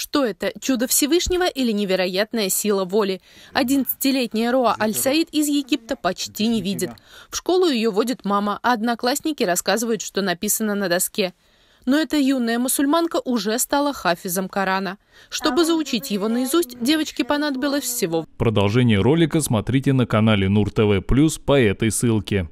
Что это, чудо Всевышнего или невероятная сила воли? 11-летняя Роа Аль-Саид из Египта почти не видит. В школу ее водит мама, а одноклассники рассказывают, что написано на доске. Но эта юная мусульманка уже стала хафизом Корана. Чтобы заучить его наизусть, девочке понадобилось всего. Продолжение ролика смотрите на канале Нур ТВ Плюс по этой ссылке.